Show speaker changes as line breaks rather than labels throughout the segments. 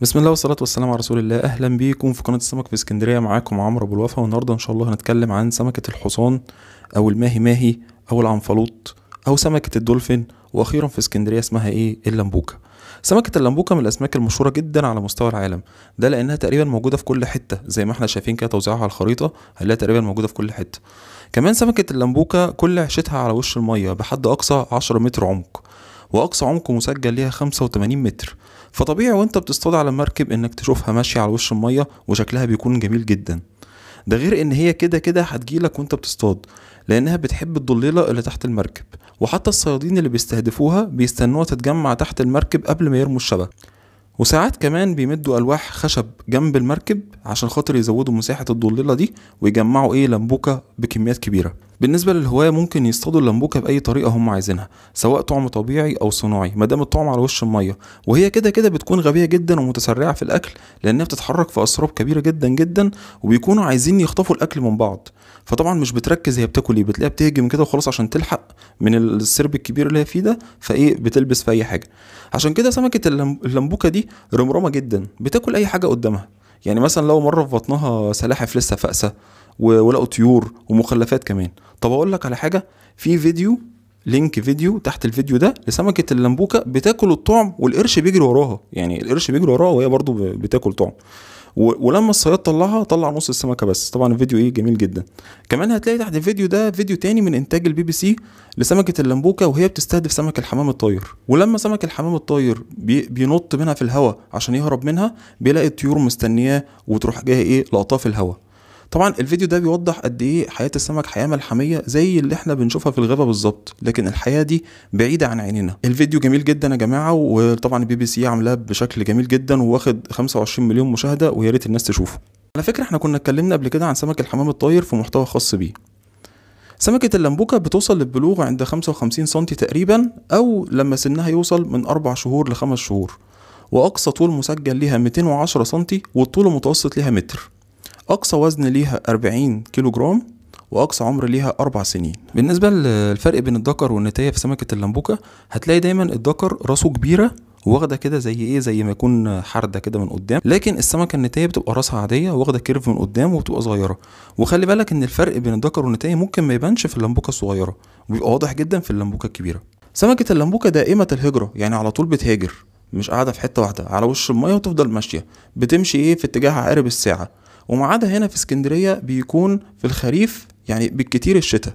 بسم الله والصلاة والسلام على رسول الله أهلا بيكم في قناة السمك في اسكندرية معاكم عمرو أبو الوفا والنهاردة إن شاء الله هنتكلم عن سمكة الحصان أو الماهي ماهي أو العنفلوط أو سمكة الدولفين وأخيرا في اسكندرية اسمها إيه اللمبوكة سمكة اللمبوكة من الأسماك المشهورة جدا على مستوى العالم ده لأنها تقريبا موجودة في كل حتة زي ما احنا شايفين كده توزيعها على الخريطة هنلاقيها تقريبا موجودة في كل حتة كمان سمكة اللمبوكة كل عيشتها على وش المية بحد أقصى 10 متر عمق واقصى عمق مسجل ليها 85 متر فطبيعي وانت بتصطاد على المركب انك تشوفها ماشيه على وش الميه وشكلها بيكون جميل جدا ده غير ان هي كده كده هتجيلك وانت بتصطاد لانها بتحب الضليله اللي تحت المركب وحتى الصيادين اللي بيستهدفوها بيستنوها تتجمع تحت المركب قبل ما يرموا الشبك وساعات كمان بيمدوا الواح خشب جنب المركب عشان خاطر يزودوا مساحه الضللة دي ويجمعوا ايه لمبوكه بكميات كبيره بالنسبه للهواه ممكن يصطادوا اللمبوكه باي طريقه هم عايزينها سواء طعم طبيعي او صناعي ما دام الطعم على وش الميه وهي كده كده بتكون غبيه جدا ومتسرعه في الاكل لانها بتتحرك في اسراب كبيره جدا جدا وبيكونوا عايزين يخطفوا الاكل من بعض فطبعا مش بتركز هي بتاكل ايه بتلاقيها بتهجم كده وخلاص عشان تلحق من السرب الكبير اللي هي فيه ده فايه بتلبس في اي حاجه عشان كده سمكه اللمبوكه دي رمرمه جدا بتاكل اي حاجه قدامها يعني مثلا لو مره في بطنها سلاحف لسه فاقسه ولقوا طيور ومخلفات كمان طب اقول لك على حاجه في فيديو لينك فيديو تحت الفيديو ده لسمكه اللمبوكه بتاكل الطعم والقرش بيجري وراها يعني القرش بيجري وراها وهي برضو بتاكل طعم ولما الصياد طلعها طلع نص السمكه بس طبعا الفيديو ايه جميل جدا كمان هتلاقي تحت الفيديو ده فيديو تاني من انتاج البي بي سي لسمكه اللمبوكه وهي بتستهدف سمك الحمام الطاير ولما سمك الحمام الطاير بي بينط منها في الهواء عشان يهرب منها بيلاقي الطيور مستنياه وتروح جايه ايه لقطاه في الهواء طبعا الفيديو ده بيوضح قد ايه حياه السمك حياه ملحميه زي اللي احنا بنشوفها في الغابه بالظبط لكن الحياه دي بعيده عن عينينا الفيديو جميل جدا يا جماعه وطبعا البي بي سي عاملاه بشكل جميل جدا وواخد 25 مليون مشاهده ويا ريت الناس تشوفه على فكره احنا كنا اتكلمنا قبل كده عن سمك الحمام الطاير في محتوى خاص بيه سمكة اللمبوكة بتوصل للبلوغ عند 55 سم تقريبا أو لما سنها يوصل من 4 شهور ل 5 شهور وأقصى طول مسجل لها 210 سم والطول المتوسط لها متر أقصى وزن ليها 40 كيلو جرام واقصى عمر ليها اربع سنين بالنسبه للفرق بين الدكر والنتايه في سمكه اللمبوكه هتلاقي دايما الدكر راسه كبيره واخده كده زي ايه زي ما يكون حرده كده من قدام لكن السمكه النتايه بتبقى راسها عاديه واخده كيرف من قدام وبتبقى صغيره وخلي بالك ان الفرق بين الدكر والنتايه ممكن ما يبانش في اللمبوكه الصغيره وبيبقى واضح جدا في اللمبوكه الكبيره سمكه اللمبوكه دائمه الهجره يعني على طول بتهاجر مش قاعده في حته واحده على وش الميه وتفضل ماشيه بتمشي ايه في اتجاه عقارب الساعه وميعادها هنا في اسكندريه بيكون في الخريف يعني بالكتير الشتاء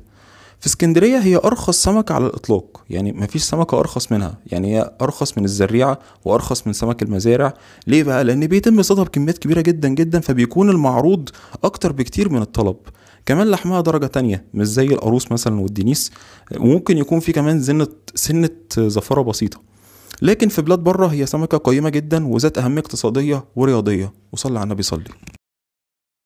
في اسكندريه هي ارخص سمكه على الاطلاق يعني مفيش سمكه ارخص منها يعني هي ارخص من الزريعه وارخص من سمك المزارع ليه بقى لان بيتم صيدها بكميات كبيره جدا جدا فبيكون المعروض اكتر بكتير من الطلب كمان لحمها درجه تانية مش زي القاروص مثلا والدنيس وممكن يكون في كمان سنه سنه زفاره بسيطه لكن في بلاد بره هي سمكه قيمه جدا وذات اهميه اقتصاديه ورياضيه وصلي على النبي صلي